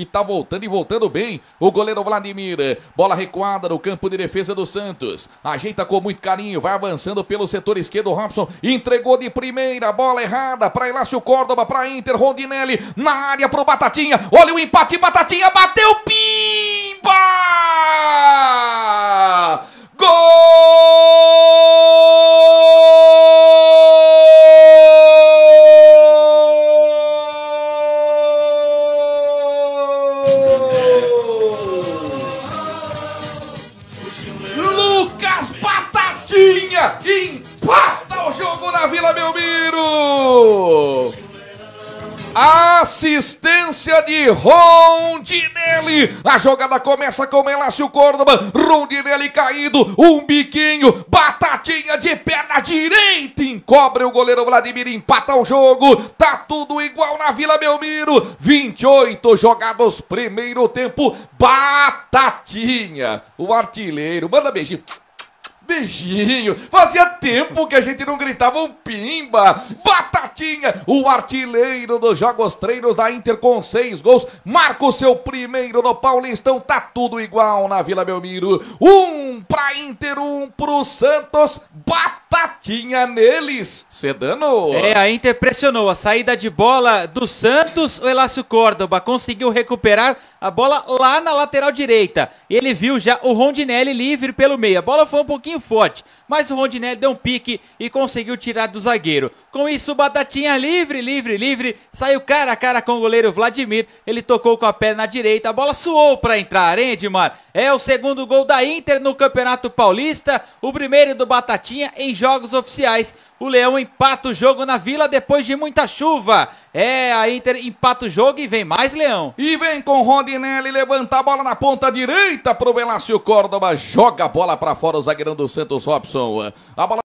e tá voltando e voltando bem. O goleiro Vladimir, bola recuada no campo de defesa do Santos. Ajeita com muito carinho, vai avançando pelo setor esquerdo. Robson entregou de primeira, bola errada para Elácio Córdoba, para Inter, Rondinelli na área pro Batatinha. Olha o empate, Batatinha bateu, pimba! Gol! Empata o jogo na Vila Belmiro. Assistência de Rondinelli. A jogada começa com Elácio Córdoba. Rondinelli caído. Um biquinho. Batatinha de perna direita. Encobre o goleiro Vladimir. Empata o jogo. Tá tudo igual na Vila Belmiro. 28 jogados. Primeiro tempo. Batatinha. O artilheiro. Manda beijinho beijinho. Fazia tempo que a gente não gritava um pimba. Batatinha, o artilheiro dos Jogos Treinos da Inter com seis gols, marca o seu primeiro no Paulistão. Tá tudo igual na Vila Belmiro. Um pra Inter, um pro Santos. Batatinha patinha neles, Sedano. É, é, a Inter pressionou a saída de bola do Santos, o Elácio Córdoba conseguiu recuperar a bola lá na lateral direita. Ele viu já o Rondinelli livre pelo meio. A bola foi um pouquinho forte, mas o Rondinelli deu um pique e conseguiu tirar do zagueiro. Com isso, o Batatinha livre, livre, livre, saiu cara a cara com o goleiro Vladimir. Ele tocou com a perna direita, a bola suou para entrar, hein, Edmar? É o segundo gol da Inter no Campeonato Paulista, o primeiro do Batatinha em jogos oficiais. O Leão empata o jogo na Vila depois de muita chuva. É, a Inter empata o jogo e vem mais Leão. E vem com Rondinelli, levanta a bola na ponta direita pro Velácio Córdoba, joga a bola para fora o zagueirão do Santos Robson. A bola